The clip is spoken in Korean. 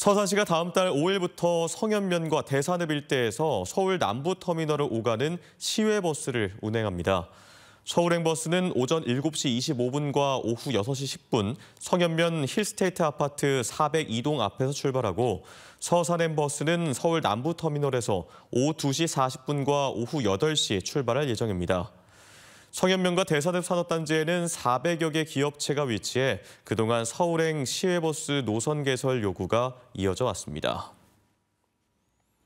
서산 시가 다음 달 5일부터 성현면과 대산읍 일대에서 서울 남부터미널을 오가는 시외버스를 운행합니다. 서울행버스는 오전 7시 25분과 오후 6시 10분 성현면 힐스테이트 아파트 402동 앞에서 출발하고 서산행버스는 서울 남부터미널에서 오후 2시 40분과 오후 8시에 출발할 예정입니다. 성현명과 대사대 산업단지에는 400여 개 기업체가 위치해 그동안 서울행 시외버스 노선 개설 요구가 이어져 왔습니다.